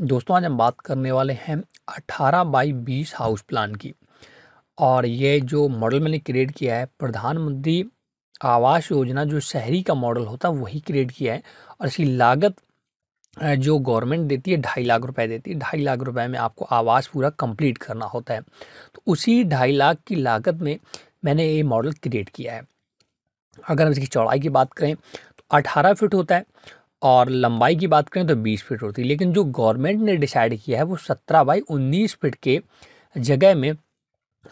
दोस्तों आज हम बात करने वाले हैं 18 बाई 20 हाउस प्लान की और ये जो मॉडल मैंने क्रिएट किया है प्रधानमंत्री आवास योजना जो शहरी का मॉडल होता है वही क्रिएट किया है और इसकी लागत जो गवर्नमेंट देती है ढाई लाख रुपए देती है ढाई लाख रुपए में आपको आवास पूरा कंप्लीट करना होता है तो उसी ढाई लाख की लागत में मैंने ये मॉडल क्रिएट किया है अगर हम इसकी चौड़ाई की बात करें तो अठारह फिट होता है और लंबाई की बात करें तो बीस फीट होती है लेकिन जो गवर्नमेंट ने डिसाइड किया है वो सत्रह बाई उन्नीस फीट के जगह में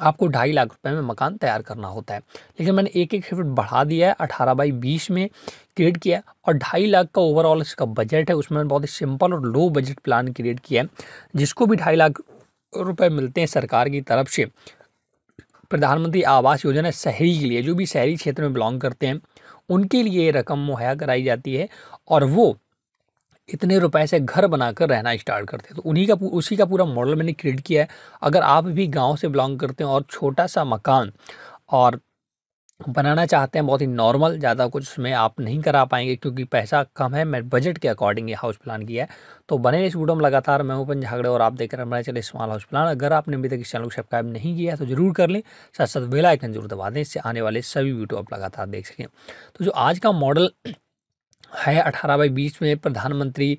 आपको ढाई लाख रुपए में मकान तैयार करना होता है लेकिन मैंने एक एक फीट बढ़ा दिया है अठारह बाई बीस में क्रिएट किया और ढाई लाख का ओवरऑल इसका बजट है उसमें बहुत ही सिंपल और लो बजट प्लान क्रिएट किया है जिसको भी ढाई लाख रुपये मिलते हैं सरकार की तरफ से प्रधानमंत्री आवास योजना शहरी के लिए जो भी शहरी क्षेत्र में बिलोंग करते हैं उनके लिए रकम मुहैया कराई जाती है और वो इतने रुपए से घर बनाकर रहना स्टार्ट करते हैं तो उन्हीं का उसी का पूरा मॉडल मैंने क्रिएट किया है अगर आप भी गांव से बिलोंग करते हैं और छोटा सा मकान और बनाना चाहते हैं बहुत ही नॉर्मल ज़्यादा कुछ उसमें आप नहीं करा पाएंगे क्योंकि पैसा कम है मैं बजट के अकॉर्डिंग ये हाउस प्लान किया है तो बने इस वीडियो में लगातार मैं ओपन झागड़े और आप देख रहे हैं चले स्मॉल हाउस प्लान अगर आपने अभी तक इस चैनल को सब्सक्राइब नहीं किया तो जरूर कर लें साथ साथ बेल जरूर दबा दें इससे आने वाले सभी वीडियो आप लगातार देख सकें तो जो आज का मॉडल है अठारह बाई बीस में प्रधानमंत्री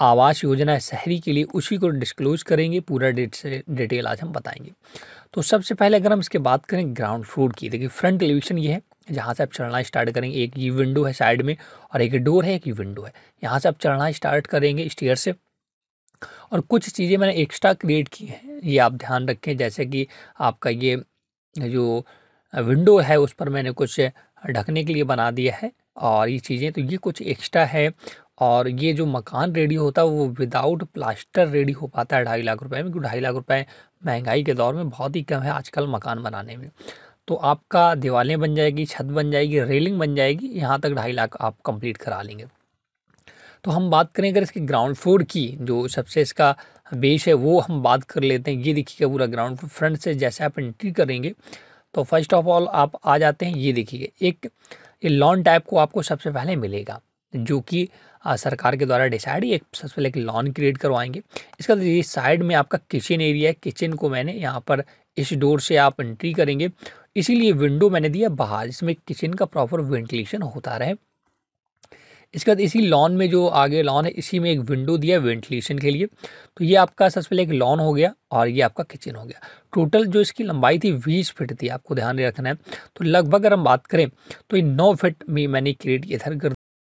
आवास योजना शहरी के लिए उसी को डिस्क्लोज करेंगे पूरा डिटेल आज हम बताएंगे तो सबसे पहले अगर हम इसके बात करें ग्राउंड फ्लोर की देखिए फ्रंट एलिवेशन ये है जहाँ से आप चढ़ना स्टार्ट करेंगे एक ये विंडो है साइड में और एक डोर है एक ये विंडो है यहाँ से आप चढ़ना स्टार्ट करेंगे स्टेयर से और कुछ चीज़ें मैंने एक्स्ट्रा क्रिएट की हैं ये आप ध्यान रखें जैसे कि आपका ये जो विंडो है उस पर मैंने कुछ ढकने के लिए बना दिया है और ये चीज़ें तो ये कुछ एक्स्ट्रा है और ये जो मकान रेडी होता है वो विदाउट प्लास्टर रेडी हो पाता है ढाई लाख रुपए में क्योंकि ढाई लाख रुपए महंगाई के दौर में बहुत ही कम है आजकल मकान बनाने में तो आपका दीवारें बन जाएगी छत बन जाएगी रेलिंग बन जाएगी यहाँ तक ढाई लाख आप कंप्लीट करा लेंगे तो हम बात करें अगर इसके ग्राउंड फ्लोर की जो सबसे इसका बेस है वो हम बात कर लेते हैं ये देखिएगा पूरा ग्राउंड फ्लोर फ्रंट से जैसे आप एंट्री करेंगे तो फर्स्ट ऑफ ऑल आप आ जाते हैं ये देखिए एक ये लॉन टाइप को आपको सबसे पहले मिलेगा जो कि सरकार के द्वारा डिसाइड एक सबसे पहले एक लॉन क्रिएट करवाएंगे इसका तो ये साइड में आपका किचन एरिया है किचन को मैंने यहाँ पर इस डोर से आप एंट्री करेंगे इसीलिए विंडो मैंने दिया बाहर इसमें किचन का प्रॉपर वेंटिलेशन होता रहे इसके बाद इसी लॉन में जो आगे लॉन है इसी में एक विंडो दिया है वेंटिलेशन के लिए तो ये आपका सबसे पहले एक लॉन हो गया और ये आपका किचन हो गया टोटल जो इसकी लंबाई थी बीस फिट थी आपको ध्यान रखना है तो लगभग अगर हम बात करें तो ये नौ फिट में मैंने क्रिएट इधर कर